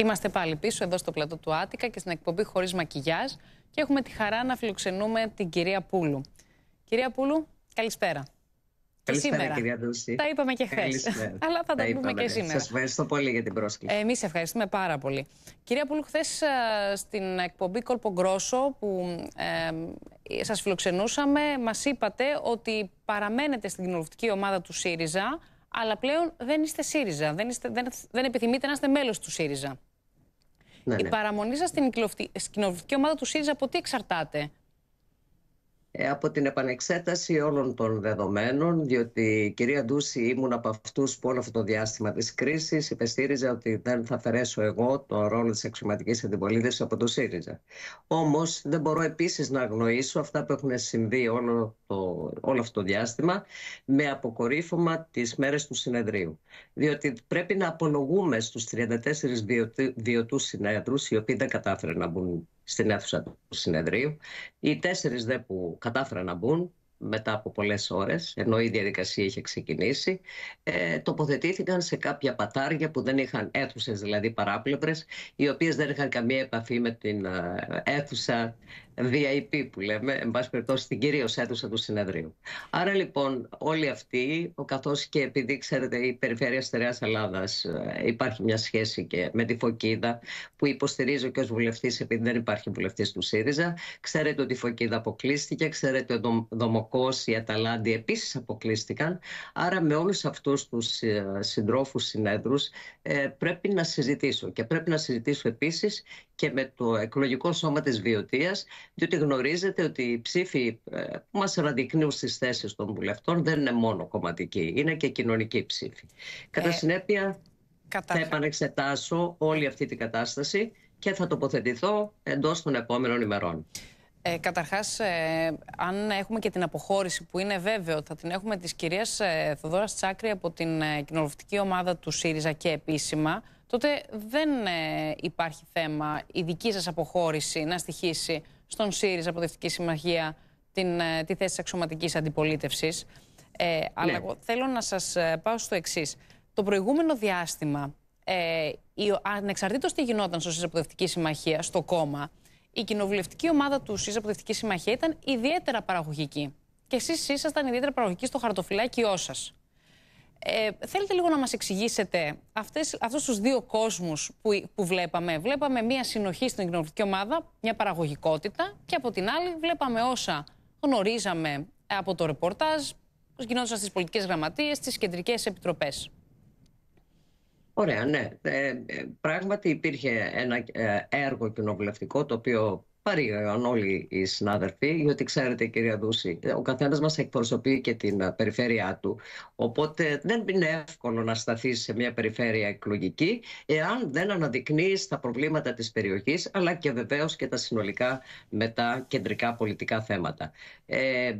Είμαστε πάλι πίσω εδώ στο πλατό του Άτικα και στην εκπομπή χωρίς μακιγιά και έχουμε τη χαρά να φιλοξενούμε την κυρία Πούλου. Κυρία Πούλου, καλησπέρα. Καλησπέρα, κυρία Δούση. Τα είπαμε και χθες. Αλλά θα τα, τα πούμε και σήμερα. Σας ευχαριστώ πολύ για την πρόσκληση. Ε, Εμείς ευχαριστούμε πάρα πολύ. Κυρία Πούλου, χθες ε, στην εκπομπή Κόλπο Γκρόσο που ε, σας φιλοξενούσαμε, μας είπατε ότι παραμένετε στην κοινοβουλευτική ομάδα του ΣΥΡΙΖΑ, αλλά πλέον δεν είστε ΣΥΡΙΖΑ. Δεν, είστε, δεν, δεν επιθυμείτε να είστε μέλος του ΣΥΡΙΖΑ. Ναι, Η ναι. παραμονή σας στην κοινοβουλευτική ομάδα του ΣΥΡΙΖΑ από τι εξαρτάται. Ε, από την επανεξέταση όλων των δεδομένων, διότι η κυρία Ντούση ήμουν από αυτούς που όλο αυτό το διάστημα της κρίσης υπεστήριζα ότι δεν θα αφαιρέσω εγώ το ρόλο της αξιωματικής αντιπολίτευσης από το ΣΥΡΙΖΑ. Όμως δεν μπορώ επίσης να αγνοήσω αυτά που έχουν συμβεί όλο, το, όλο αυτό το διάστημα με αποκορύφωμα τις μέρες του συνεδρίου. Διότι πρέπει να απολογούμε στους 34 βιωτού συνέδρους, οι οποίοι δεν κατάφεραν να μπουν στην αίθουσα του συνεδρίου. Οι τέσσερις δε που κατάφεραν να μπουν μετά από πολλές ώρες, ενώ η διαδικασία είχε ξεκινήσει, ε, τοποθετήθηκαν σε κάποια πατάρια που δεν είχαν αίθουσες, δηλαδή παράπλευρες, οι οποίες δεν είχαν καμία επαφή με την ε, αίθουσα VIP που λέμε, εν πάση περιπτώσει την κυρίως αίθουσα του συνεδρίου. Άρα λοιπόν όλοι αυτοί, ο καθώς και επειδή ξέρετε η Περιφέρεια Στερεάς Ελλάδας ε, υπάρχει μια σχέση και με τη Φωκίδα που υποστηρίζω και ως βουλευτής επειδή δεν υπάρχει βουλευτής του ΣΥΡΙΖΑ, ξέρετε ότι η Φωκίδα αποκλείστηκε, ξέρετε ότι ο οι η Αταλάντη επίσης αποκλείστηκαν. Άρα με όλους αυτούς τους ε, συντρόφους συνέδρους ε, πρέπει να συζητήσω και πρέπει να συζητήσω επίσης και με το εκλογικό σώμα της Βιωτίας διότι γνωρίζετε ότι οι ψήφοι ε, που μας αναδεικνύουν στις θέσεις των βουλευτών δεν είναι μόνο κομματικοί, είναι και κοινωνικοί ψήφοι. Κατά συνέπεια θα επανεξετάσω όλη αυτή την κατάσταση και θα τοποθετηθώ εντός των επόμενων ημερών. Ε, καταρχάς, ε, αν έχουμε και την αποχώρηση που είναι βέβαιο, θα την έχουμε της κυρίας ε, Τσάκρη από την ε, κοινοβουλευτική ομάδα του ΣΥΡΙΖΑ και επίσημα, τότε δεν ε, υπάρχει θέμα η δική σας αποχώρηση να στοιχήσει στον ΣΥΡΙΖΑ από τη Συμμαχία την, ε, τη θέση της αξιωματικής αντιπολίτευσης. Ε, ναι. Αλλά θέλω να σας πάω στο εξής. Το προηγούμενο διάστημα, ε, η, τι γινόταν στο ΣΥΡΙΖΑ Συμμαχία, στο κόμμα, η κοινοβουλευτική ομάδα του ΣΥΣ Αποδευτική Συμμαχία ήταν ιδιαίτερα παραγωγική. Και εσείς ήσασταν ιδιαίτερα παραγωγικοί στο χαρτοφυλάκιό σας. Ε, θέλετε λίγο να μας εξηγήσετε αυτούς τους δύο κόσμους που, που βλέπαμε. Βλέπαμε μία συνοχή στην κοινοβουλευτική ομάδα, μια παραγωγικότητα και από την άλλη βλέπαμε όσα γνωρίζαμε από το ρεπορτάζ, γινόντουσαν στις πολιτικές γραμματείες, στις κεντρικές επιτροπές. Ωραία, ναι. Ε, ε, πράγματι υπήρχε ένα ε, έργο κοινοβουλευτικό το οποίο παρήγαγαν όλοι οι συνάδελφοι, γιατί ξέρετε κυρία Δούση, ο καθένας μας εκπροσωπεί και την περιφέρειά του. Οπότε δεν είναι εύκολο να σταθεί σε μια περιφέρεια εκλογική, εάν δεν αναδεικνύει τα προβλήματα της περιοχής, αλλά και βεβαίως και τα συνολικά με τα κεντρικά πολιτικά θέματα. Ε,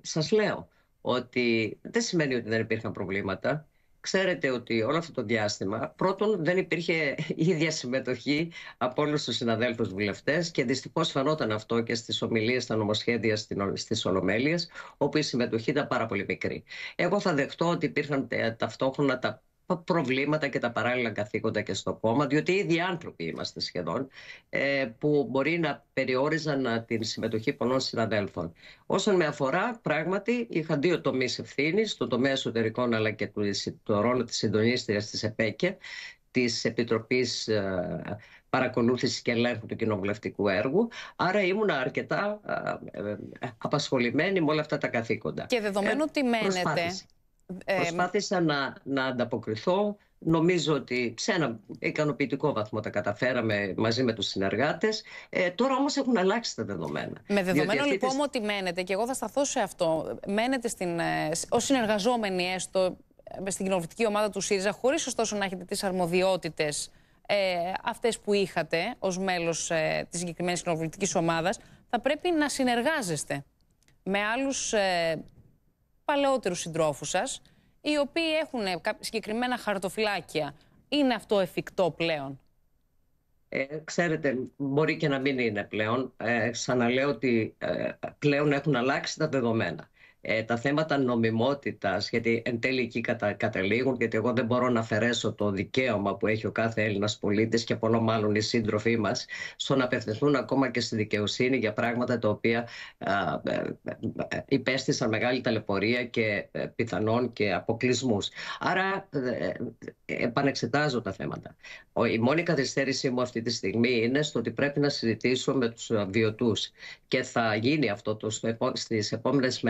σας λέω ότι δεν σημαίνει ότι δεν υπήρχαν προβλήματα. Ξέρετε ότι όλο αυτό το διάστημα, πρώτον, δεν υπήρχε ίδια συμμετοχή από όλους τους συναδέλφους βουλευτές και δυστυχώς φανόταν αυτό και στις ομιλίες, στα νομοσχέδια στις Ολομέλειες, όπου η συμμετοχή ήταν πάρα πολύ μικρή. Εγώ θα δεχτώ ότι υπήρχαν ε, ταυτόχρονα τα προβλήματα και τα παράλληλα καθήκοντα και στο κόμμα, διότι ήδη άνθρωποι είμαστε σχεδόν, ε, που μπορεί να περιόριζαν ε, την συμμετοχή πολλών συναδέλφων. Όσον με αφορά, πράγματι είχα δύο τομείς ευθύνης, το τομέα εσωτερικών αλλά και το ρόλο της συντονίστριας της ΕΠΕΚΕ, της Επιτροπής ε, παρακολούθησης και ελέγχου του κοινοβουλευτικού έργου. Άρα ήμουν αρκετά απασχολημένη με όλα αυτά τα καθήκοντα. Και δεδομένου ότι μένετε. Ε, Προσπάθησα να, να ανταποκριθώ. Νομίζω ότι σε ένα ικανοποιητικό βαθμό τα καταφέραμε μαζί με τους συνεργάτες. Ε, τώρα όμως έχουν αλλάξει τα δεδομένα. Με δεδομένο λοιπόν ότι μένετε, και εγώ θα σταθώ σε αυτό, μένετε στην, ε, ως συνεργαζόμενοι έστω ε, στην κοινοβουλευτική ομάδα του ΣΥΡΙΖΑ, χωρίς ωστόσο να έχετε τις αρμοδιότητες ε, αυτές που είχατε ως μέλος ε, της συγκεκριμένης κοινοβουλευτικής ομάδας, θα πρέπει να συνεργάζεστε με άλλους ε, παλαιότερους συντρόφους σας, οι οποίοι έχουν ε, συγκεκριμένα χαρτοφυλάκια. Είναι αυτό εφικτό πλέον. Ε, ξέρετε, μπορεί και να μην είναι πλέον. Ε, ξαναλέω ότι ε, πλέον έχουν αλλάξει τα δεδομένα ε, τα θέματα νομιμότητας, γιατί εν τέλει εκεί κατα, καταλήγουν, γιατί εγώ δεν μπορώ να αφαιρέσω το δικαίωμα που έχει ο κάθε Έλληνας πολίτης και πολλό μάλλον οι σύντροφοί μας, στο να απευθυνθούν ακόμα και στη δικαιοσύνη για πράγματα τα οποία α, ε, ε, υπέστησαν μεγάλη ταλαιπωρία και ε, πιθανόν και αποκλεισμούς. Άρα επανεξετάζω τα θέματα. Η μόνη καθυστέρησή μου αυτή τη στιγμή είναι στο ότι πρέπει να συζητήσω με τους βιωτούς και θα γίνει αυτό το στις επόμενες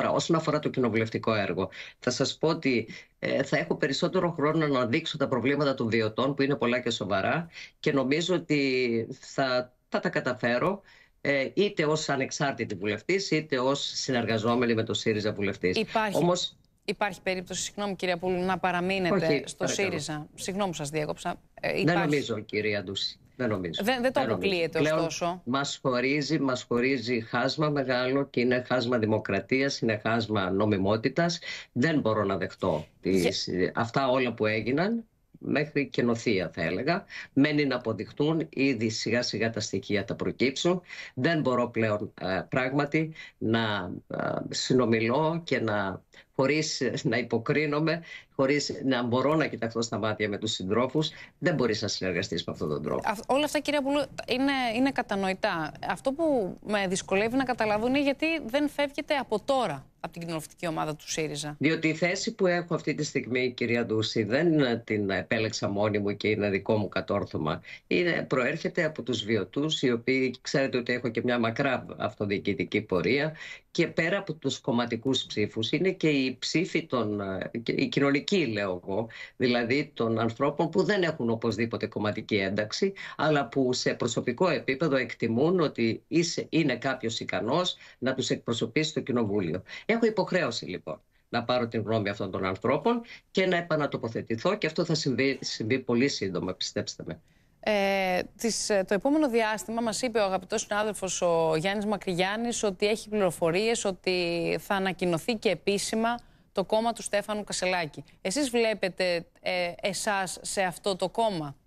Τώρα, Όσον αφορά το κοινοβουλευτικό έργο, θα σας πω ότι ε, θα έχω περισσότερο χρόνο να δείξω τα προβλήματα των βιωτών, που είναι πολλά και σοβαρά, και νομίζω ότι θα, θα τα καταφέρω ε, είτε ως ανεξάρτητη βουλευτής είτε ως συνεργαζόμενη με το ΣΥΡΙΖΑ βουλευτής. Υπάρχει, Όμως... υπάρχει περίπτωση, συγγνώμη κυρία Πούλου, να παραμείνετε στο ΣΥΡΙΖΑ. Συγγνώμη που σας διέκοψα. Ε, Δεν νομίζω κυρία Ντούση. Δεν νομίζω. Δεν, δεν το αποκλείεται ωστόσο. Μας χωρίζει, μας χωρίζει χάσμα μεγάλο και είναι χάσμα δημοκρατίας, είναι χάσμα νομιμότητας. Δεν μπορώ να δεχτώ τις, αυτά όλα που έγιναν μέχρι καινοθεία θα έλεγα. Μένει να αποδειχτούν, ήδη σιγά σιγά τα στοιχεία τα προκύψουν. Δεν μπορώ πλέον ε, πράγματι να ε, συνομιλώ και να χωρίς να υποκρίνομαι, χωρίς να μπορώ να κοιταχθώ στα μάτια με τους συντρόφους, δεν μπορείς να συνεργαστείς με αυτόν τον τρόπο. όλα αυτά κυρία Πουλού είναι, είναι κατανοητά. Αυτό που με δυσκολεύει να καταλάβω είναι γιατί δεν φεύγετε από τώρα από την κοινοβουλευτική ομάδα του ΣΥΡΙΖΑ. Διότι η θέση που έχω αυτή τη στιγμή, κυρία Ντούση, δεν την επέλεξα μόνη μου και είναι δικό μου κατόρθωμα. Είναι, προέρχεται από τους βιωτούς, οι οποίοι ξέρετε ότι έχω και μια μακρά αυτοδιοικητική πορεία και πέρα από τους κομματικούς ψήφους είναι και οι ψήφοι των, η κοινωνική λέω εγώ, δηλαδή των ανθρώπων που δεν έχουν οπωσδήποτε κομματική ένταξη, αλλά που σε προσωπικό επίπεδο εκτιμούν ότι είναι κάποιος ικανός να τους εκπροσωπήσει στο κοινοβούλιο. Έχω υποχρέωση λοιπόν να πάρω την γνώμη αυτών των ανθρώπων και να επανατοποθετηθώ και αυτό θα συμβεί, πολύ σύντομα, πιστέψτε με. Ε, τις, ε, το επόμενο διάστημα μας είπε ο αγαπητός συνάδελφος ο Γιάννης Μακρυγιάννης ότι έχει πληροφορίες ότι θα ανακοινωθεί και επίσημα το κόμμα του Στέφανου Κασελάκη. Εσείς βλέπετε ε, εσάς σε αυτό το κόμμα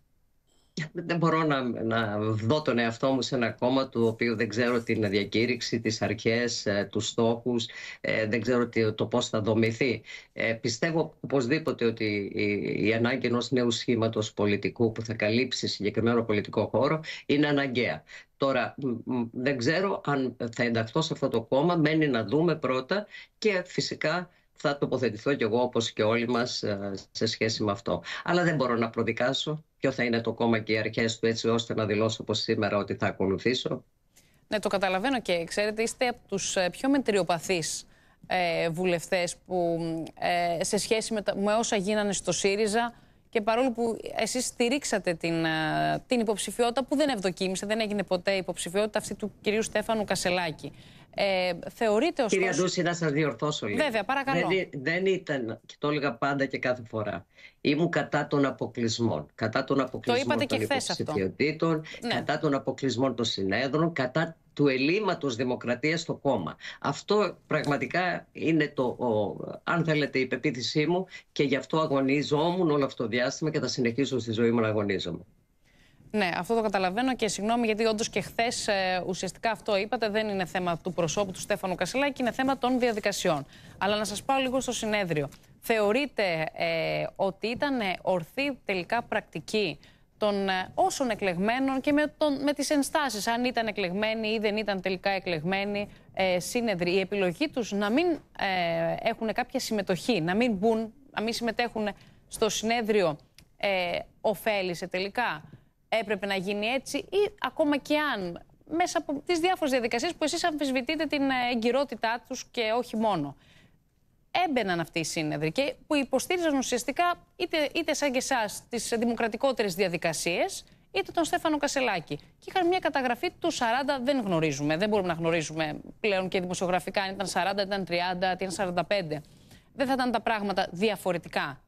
δεν μπορώ να, να δω τον εαυτό μου σε ένα κόμμα του οποίο δεν ξέρω την διακήρυξη, τις αρχές, ε, τους στόχους, ε, δεν ξέρω το πώς θα δομηθεί. Ε, πιστεύω οπωσδήποτε ότι η ανάγκη ενός νέου σχήματος πολιτικού που θα καλύψει συγκεκριμένο πολιτικό χώρο είναι αναγκαία. Τώρα δεν ξέρω αν θα ενταχθώ σε αυτό το κόμμα, μένει να δούμε πρώτα και φυσικά θα τοποθετηθώ κι εγώ όπως και όλοι μας ε, σε σχέση με αυτό. Αλλά δεν μπορώ να προδικάσω ποιο θα είναι το κόμμα και οι αρχές του έτσι ώστε να δηλώσω όπως σήμερα ότι θα ακολουθήσω. Ναι, το καταλαβαίνω και ξέρετε είστε από τους ε, πιο μετριοπαθείς ε, βουλευτές που ε, σε σχέση με, τα, με όσα γίνανε στο ΣΥΡΙΖΑ και παρόλο που εσείς στηρίξατε την, την υποψηφιότητα που δεν ευδοκίμησε, δεν έγινε ποτέ η υποψηφιότητα αυτή του κυρίου Στέφανου Κασελάκη ε, θεωρείται Κυρία Ντούση, να σας διορθώσω λίγο. Βέβαια, παρακαλώ. Δεν, ήταν, και το έλεγα πάντα και κάθε φορά, ήμουν κατά των αποκλεισμών. Κατά των αποκλεισμών των και ναι. κατά των αποκλεισμών των συνέδρων, κατά του ελλείμματος δημοκρατίας στο κόμμα. Αυτό πραγματικά είναι το, αν θέλετε, η πεποίθησή μου και γι' αυτό αγωνιζόμουν όλο αυτό το διάστημα και θα συνεχίσω στη ζωή μου να αγωνίζομαι. Ναι, αυτό το καταλαβαίνω και συγγνώμη γιατί όντως και χθες ε, ουσιαστικά αυτό είπατε δεν είναι θέμα του προσώπου του Στέφανο Κασελάκη, είναι θέμα των διαδικασιών. Αλλά να σας πάω λίγο στο συνέδριο. Θεωρείτε ε, ότι ήταν ορθή τελικά πρακτική των ε, όσων εκλεγμένων και με, τον, με τις ενστάσεις, αν ήταν εκλεγμένοι ή δεν ήταν τελικά εκλεγμένοι ε, σύνεδροι, η επιλογή τους να μην ε, έχουν κάποια συμμετοχή, να μην μπουν, να μην συμμετέχουν στο συνέδριο, ε, ωφέλησε τελικά έπρεπε να γίνει έτσι ή ακόμα και αν μέσα από τις διάφορες διαδικασίες που εσείς αμφισβητείτε την ε, εγκυρότητά τους και όχι μόνο. Έμπαιναν αυτοί οι σύνεδροι και που υποστήριζαν ουσιαστικά είτε, είτε σαν και εσάς τις δημοκρατικότερες διαδικασίες είτε τον Στέφανο Κασελάκη. Και είχαν μια καταγραφή του 40, δεν γνωρίζουμε, δεν μπορούμε να γνωρίζουμε πλέον και δημοσιογραφικά αν ήταν 40, ήταν 30, ήταν 45. Δεν θα ήταν τα πράγματα διαφορετικά.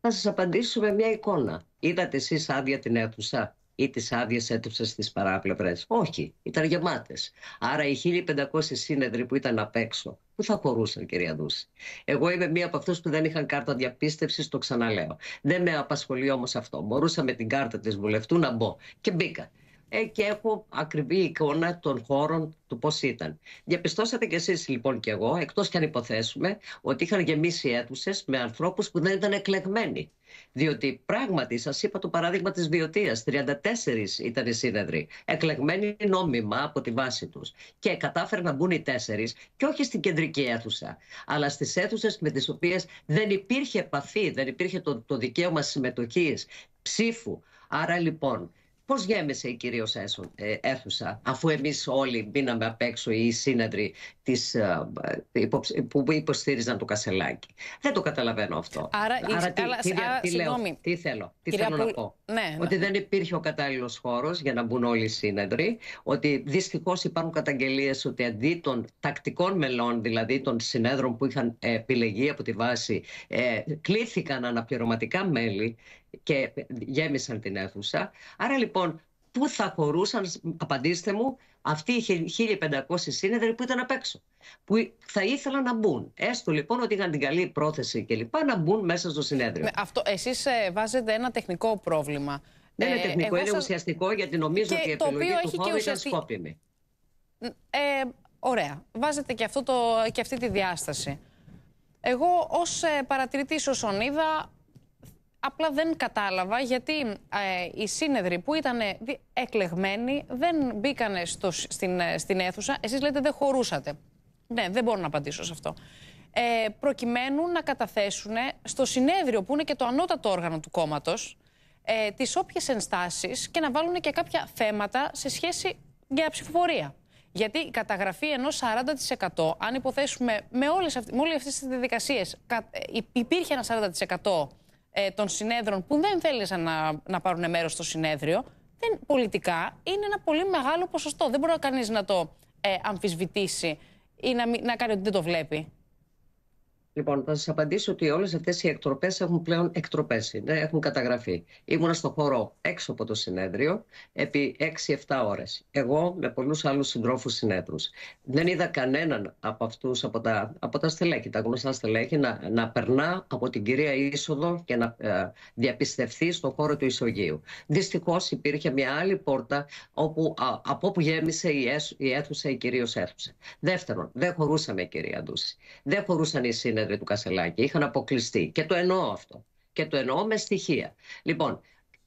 Θα σας απαντήσω με μια εικόνα. Είδατε εσείς άδεια την αίθουσα ή τις άδειες αίθουσε στις παράπλευρες. Όχι, ήταν γεμάτες. Άρα οι 1500 σύνεδροι που ήταν απ' έξω, πού θα χωρούσαν, κυρία Δούση. Εγώ είμαι μία από αυτούς που δεν είχαν κάρτα διαπίστευσης, το ξαναλέω. Δεν με απασχολεί όμως αυτό. Μπορούσα με την κάρτα της βουλευτού να μπω και μπήκα ε, και έχω ακριβή εικόνα των χώρων του πώς ήταν. Διαπιστώσατε κι εσείς λοιπόν κι εγώ, εκτός κι αν υποθέσουμε, ότι είχαν γεμίσει αίθουσες με ανθρώπους που δεν ήταν εκλεγμένοι. Διότι πράγματι, σας είπα το παράδειγμα της Βιωτία, 34 ήταν οι σύνεδροι, εκλεγμένοι νόμιμα από τη βάση τους. Και κατάφεραν να μπουν οι τέσσερις, και όχι στην κεντρική αίθουσα, αλλά στις αίθουσες με τις οποίες δεν υπήρχε επαφή, δεν υπήρχε το, το δικαίωμα συμμετοχής, ψήφου. Άρα λοιπόν, Πώς γέμισε η κυρίως ε, αίθουσα, αφού εμείς όλοι μπήναμε απ' έξω οι σύνεδροι της, ε, που υποστήριζαν το Κασελάκι. Δεν το καταλαβαίνω αυτό. Άρα, Άρα τι, αλλά, τι, α, τι, θέλω, τι θέλω να πω. Ναι, ναι. ότι δεν υπήρχε ο κατάλληλος χώρος για να μπουν όλοι οι σύνεδροι, ότι δυστυχώς υπάρχουν καταγγελίες ότι αντί των τακτικών μελών, δηλαδή των συνέδρων που είχαν ε, επιλεγεί από τη βάση, ε, κλήθηκαν αναπληρωματικά μέλη και γέμισαν την αίθουσα. Άρα λοιπόν, πού θα χωρούσαν, απαντήστε μου, αυτοί οι 1500 σύνεδροι που ήταν απ' έξω. Που θα ήθελαν να μπουν. Έστω λοιπόν ότι είχαν την καλή πρόθεση και λοιπά να μπουν μέσα στο συνέδριο. αυτό, εσείς ε, βάζετε ένα τεχνικό πρόβλημα. Δεν είναι ε, τεχνικό, είναι ουσιαστικό γιατί νομίζω ότι η επιλογή του χώρου ουσιαστή... ήταν σκόπιμη. Ε, ωραία. Βάζετε και, αυτό το, και αυτή τη διάσταση. Εγώ ως ε, παρατηρητής ο είδα Απλά δεν κατάλαβα γιατί ε, οι σύνεδροι που ήταν εκλεγμένοι δεν μπήκαν στην, ε, στην αίθουσα. Εσείς λέτε δεν χωρούσατε. Ναι, δεν μπορώ να απαντήσω σε αυτό. Ε, προκειμένου να καταθέσουν στο συνέδριο που είναι και το ανώτατο όργανο του κόμματος ε, τις όποιες ενστάσεις και να βάλουν και κάποια θέματα σε σχέση για ψηφοφορία. Γιατί η καταγραφή ενός 40% αν υποθέσουμε με όλες αυτές, τις όλες τις ε, υπήρχε ένα 40% ε, των συνέδρων που δεν θέλησαν να, να πάρουν μέρος στο συνέδριο, δεν, πολιτικά είναι ένα πολύ μεγάλο ποσοστό. Δεν μπορεί κανείς να το ε, αμφισβητήσει ή να, να κάνει ότι δεν το βλέπει. Λοιπόν, θα σας απαντήσω ότι όλες αυτές οι εκτροπές έχουν πλέον εκτροπές, έχουν καταγραφεί. Ήμουν στο χώρο έξω από το συνέδριο επί 6-7 ώρες. Εγώ με πολλούς άλλους συντρόφους συνέδρους. Δεν είδα κανέναν από αυτούς, από τα, από τα στελέχη, τα γνωστά στελέχη, να, να περνά από την κυρία είσοδο και να ε, στο στον χώρο του ισογείου. Δυστυχώς υπήρχε μια άλλη πόρτα όπου, από όπου γέμισε η, αίθουσα η κυρίως Σέρψε. Δεύτερον, δεν χωρούσαμε, κυρία Ντούση. Δεν χωρούσαν οι σύνεδροι του Κασελάκη είχαν αποκλειστεί. Και το εννοώ αυτό. Και το εννοώ με στοιχεία. Λοιπόν,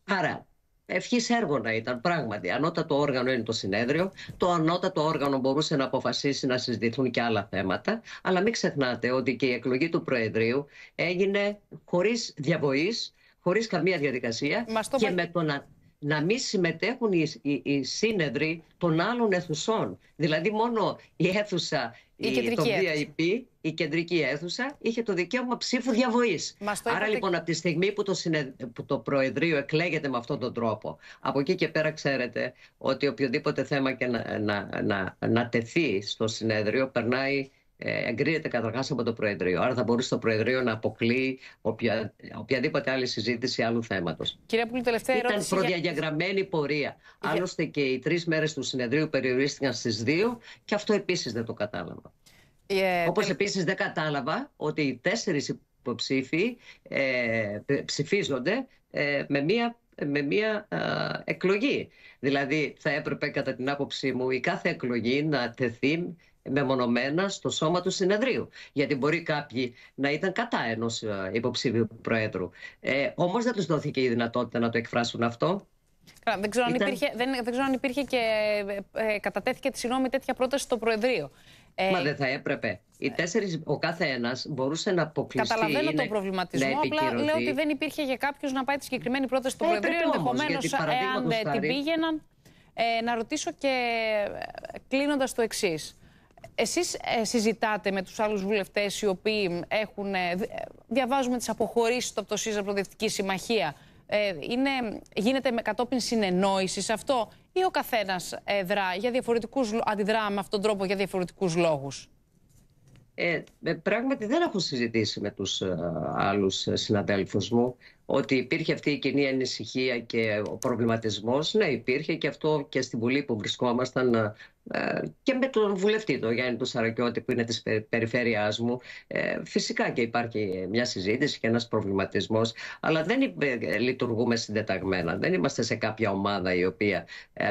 άρα Ευχής να ήταν πράγματι. Ανώτατο όργανο είναι το συνέδριο. Το ανώτατο όργανο μπορούσε να αποφασίσει να συζητηθούν και άλλα θέματα. Αλλά μην ξεχνάτε ότι και η εκλογή του Προεδρείου έγινε χωρίς διαβοής, χωρίς καμία διαδικασία. Και με τον να μην συμμετέχουν οι, σύνεδροι των άλλων αιθουσών. Δηλαδή μόνο η αίθουσα η το VIP, η κεντρική αίθουσα, είχε το δικαίωμα ψήφου διαβοής. Άρα λοιπόν, από τη στιγμή που το, το Προεδρείο εκλέγεται με αυτόν τον τρόπο, από εκεί και πέρα ξέρετε ότι οποιοδήποτε θέμα και να, να, να, να τεθεί στο συνέδριο περνάει ε, εγκρίνεται καταρχάς από το Προεδρείο. Άρα θα μπορούσε το Προεδρείο να αποκλεί οποια, οποιαδήποτε άλλη συζήτηση άλλου θέματος. Κυρία Πούλη, τελευταία ερώτηση. Ήταν προδιαγεγραμμένη πορεία. Για... Άλλωστε και οι τρεις μέρες του συνεδρίου περιορίστηκαν στις δύο και αυτό επίσης δεν το κατάλαβα. Yeah, ε, Όπως επίσης δεν κατάλαβα ότι οι τέσσερις υποψήφοι ε, ψηφίζονται ε, με μία με μία εκλογή. Δηλαδή θα έπρεπε κατά την άποψή μου η κάθε εκλογή να τεθεί μεμονωμένα στο σώμα του συνεδρίου. Γιατί μπορεί κάποιοι να ήταν κατά ενός ε, υποψήφιου Προέδρου. Ε, Όμως δεν τους δόθηκε η δυνατότητα να το εκφράσουν αυτό. Δεν ξέρω, αν υπήρχε, δεν, δεν ξέρω αν υπήρχε και ε, ε, κατατέθηκε τη συγγνώμη τέτοια πρόταση στο Προεδρείο. Ε, Μα δεν θα έπρεπε. Οι ε, τέσσερις, ο κάθε ένα μπορούσε να αποκλειστεί. Καταλαβαίνω τον προβληματισμό. Απλά λέω ότι δεν υπήρχε για κάποιο να πάει τη συγκεκριμένη πρόταση στο Προεδρείο. Ενδεχομένω, εάν την πήγαιναν. Ε, να ρωτήσω και κλείνοντας το εξής. Εσείς ε, συζητάτε με τους άλλους βουλευτές οι οποίοι έχουν, ε, ε, διαβάζουμε τις αποχωρήσεις του από το ΣΥΖΑ Προοδευτική Συμμαχία. Ε, είναι, γίνεται με κατόπιν συνεννόησης αυτό ή ο καθένας ε, δρά για διαφορετικούς, αντιδρά με αυτόν τον τρόπο για διαφορετικούς λόγους. Ε, πράγματι δεν έχω συζητήσει με τους άλλους συναδέλφους μου ότι υπήρχε αυτή η κοινή ανησυχία και ο προβληματισμός. Ναι, υπήρχε και αυτό και στην Βουλή που βρισκόμασταν ε, και με τον βουλευτή, τον Γιάννη του Σαρακιώτη που είναι της περιφέρειάς μου ε, φυσικά και υπάρχει μια συζήτηση και ένας προβληματισμός αλλά δεν ε, λειτουργούμε συντεταγμένα δεν είμαστε σε κάποια ομάδα η οποία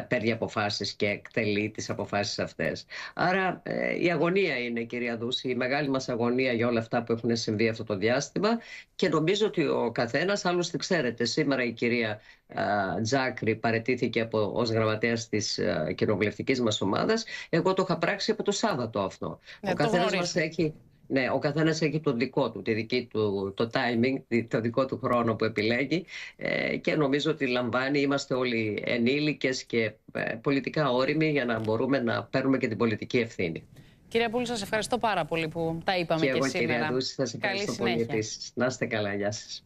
παίρνει αποφάσεις και εκτελεί τις αποφάσεις αυτές άρα η αγωνία είναι κυρία Δούση η μεγάλη μας αγωνία για όλα αυτά που έχουν συμβεί αυτό το διάστημα και νομίζω ότι ο καθένας άλλωστε ξέρετε σήμερα η κυρία Τζάκρη παρετήθηκε ως γραμματέας της κοινοβουλευτικής μας ομάδας. Εγώ το είχα πράξει από το Σάββατο αυτό. Ναι, ο καθένας έχει... Ναι, ο καθένας έχει το δικό του, τη δική του, το timing, το δικό του χρόνο που επιλέγει ε, και νομίζω ότι λαμβάνει, είμαστε όλοι ενήλικες και ε, πολιτικά όριμοι για να μπορούμε να παίρνουμε και την πολιτική ευθύνη. Κυρία Πούλη, σας ευχαριστώ πάρα πολύ που τα είπαμε και, και εγώ, Κυρία Δούση, σας ευχαριστώ πολύ. Να είστε καλά, γεια σας.